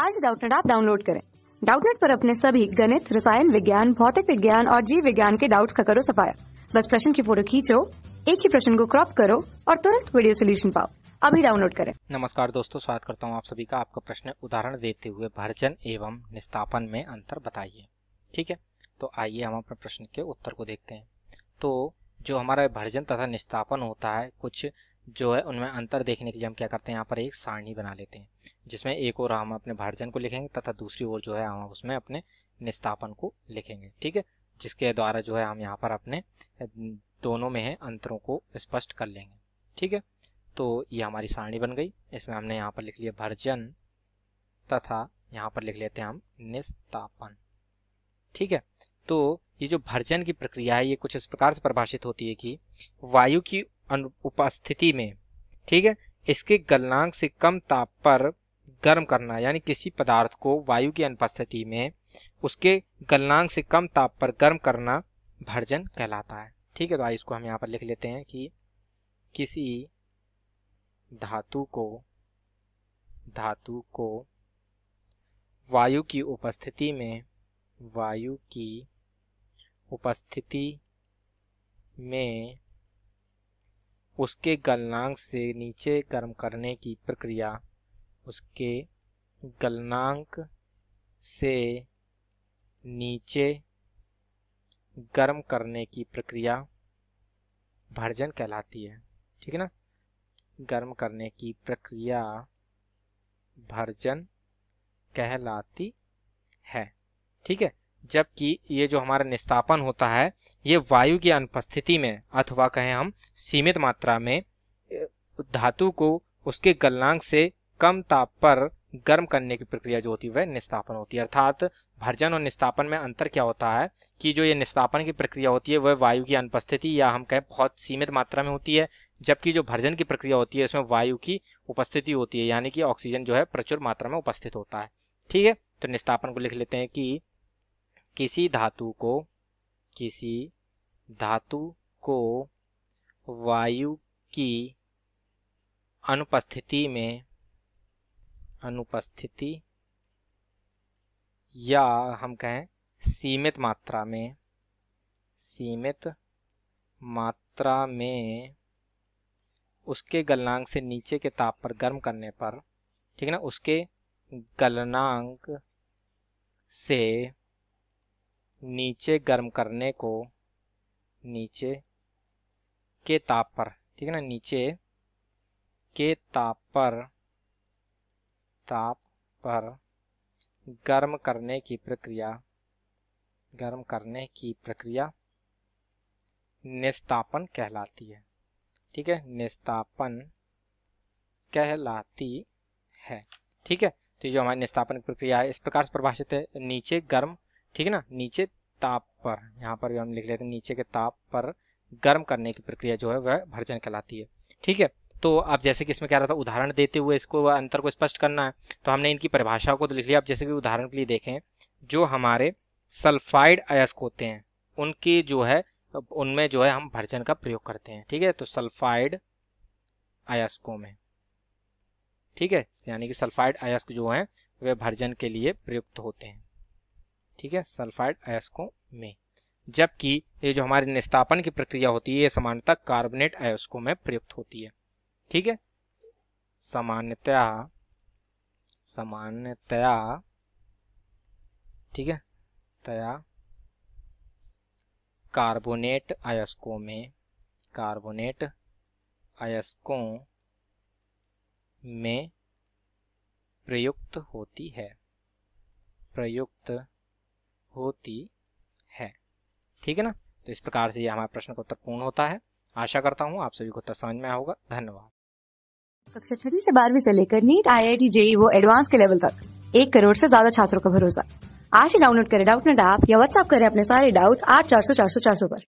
आज डाउटनेट आप डाउनलोड करें डाउटनेट पर अपने सभी गणित रसायन विज्ञान भौतिक विज्ञान और जीव विज्ञान के डाउट्स का करो सफाया बस प्रश्न की फोटो खींचो एक ही प्रश्न को क्रॉप करो और तुरंत वीडियो सोल्यूशन पाओ अभी डाउनलोड करें नमस्कार दोस्तों स्वागत करता हूँ आप सभी का आपका प्रश्न उदाहरण देते हुए भर्जन एवं निस्तापन में अंतर बताइए ठीक है तो आइए हम अपने प्रश्न के उत्तर को देखते हैं तो जो हमारा भर्जन तथा निस्तापन होता है कुछ जो है उनमें अंतर देखने के लिए हम क्या करते हैं यहाँ पर एक सारणी बना लेते हैं जिसमें एक और हम अपने भारजन को लिखेंगे तथा दूसरी ओर जो है हम उसमें अपने निस्तापन को लिखेंगे ठीक है जिसके द्वारा जो है हम यहाँ पर अपने दोनों में है अंतरों को स्पष्ट कर लेंगे ठीक है तो ये हमारी सारणी बन गई इसमें हमने यहाँ पर लिख लिया भर्जन तथा यहाँ पर लिख लेते हैं हम निस्तापन ठीक है तो ये जो भर्जन की प्रक्रिया है ये कुछ इस प्रकार से परिभाषित होती है कि वायु की उपस्थिति में ठीक है इसके गलनांक से कम ताप पर गर्म करना यानी किसी पदार्थ को वायु की अनुपस्थिति में उसके गलनांक से कम ताप पर गर्म करना भर्जन कहलाता है ठीक है तो इसको हम यहाँ पर लिख लेते हैं कि किसी धातु को धातु को वायु की उपस्थिति में वायु की उपस्थिति में उसके गलनांक से नीचे गर्म करने की प्रक्रिया उसके गलनांक से नीचे गर्म करने की प्रक्रिया भर्जन कहलाती है ठीक है ना गर्म करने की प्रक्रिया भर्जन कहलाती है ठीक है जबकि ये जो हमारा निस्तापन होता है ये वायु की अनुपस्थिति में अथवा कहें हम सीमित मात्रा में धातु को उसके गलनांक से कम ताप पर गर्म करने की प्रक्रिया जो होती है वह निस्तापन होती है अर्थात भर्जन और निस्तापन में अंतर क्या होता है कि जो ये निस्तापन की प्रक्रिया होती है वह वायु की अनुपस्थिति या हम कहें बहुत सीमित मात्रा में होती है जबकि जो भर्जन की प्रक्रिया होती है उसमें वायु की उपस्थिति होती है यानी कि ऑक्सीजन जो है प्रचुर मात्रा में उपस्थित होता है ठीक है तो निस्तापन को लिख लेते हैं कि किसी धातु को किसी धातु को वायु की अनुपस्थिति में अनुपस्थिति या हम कहें सीमित मात्रा में सीमित मात्रा में उसके गलनांक से नीचे के ताप पर गर्म करने पर ठीक है ना उसके गलनांक से नीचे गर्म करने को नीचे के ताप पर ठीक है ना नीचे के ताप पर ताप पर गर्म करने की प्रक्रिया गर्म करने की प्रक्रिया निस्तापन कहलाती है ठीक है निस्तापन कहलाती है ठीक है तो जो हमारी निस्तापन प्रक्रिया है इस प्रकार से परिभाषित है नीचे गर्म ठीक है ना नीचे ताप पर यहाँ पर भी हम लिख लेते हैं नीचे के ताप पर गर्म करने की प्रक्रिया जो है वह भर्जन कहलाती है ठीक है तो अब जैसे कि इसमें क्या रहा था उदाहरण देते हुए इसको अंतर को स्पष्ट करना है तो हमने इनकी परिभाषा को तो लिख लिया आप जैसे कि उदाहरण के लिए देखें जो हमारे सल्फाइड अयस्क होते हैं उनकी जो है उनमें जो है हम भर्जन का प्रयोग करते हैं ठीक है तो सल्फाइड अयस्कों में ठीक है यानी कि सल्फाइड अयस्क जो हैं वे भर्जन के लिए प्रयुक्त होते हैं ठीक है सल्फाइड अयस्कों में जबकि ये जो हमारी निस्तापन की प्रक्रिया होती है ये सामान्यतः कार्बोनेट अयस्कों में प्रयुक्त होती है ठीक है सामान्यतया सामान्यतया ठीक है तया कार्बोनेट अयस्कों में कार्बोनेट अयस्कों में प्रयुक्त होती है प्रयुक्त होती है ठीक है ना तो इस प्रकार से यह हमारा प्रश्न का उत्तर पूर्ण होता है आशा करता हूँ आप सभी को उत्तर समझ में होगा धन्यवाद कक्षा छठी से बारहवीं से लेकर NEET I I T JEE वो एडवांस के लेवल तक एक करोड़ से ज्यादा छात्रों का भरोसा आज ही डाउनलोड करें डाउट नेट ऐप या व्हाट्सअप करें अपने सारे डाउट्स आठ चार सौ चार सौ चार सौ पर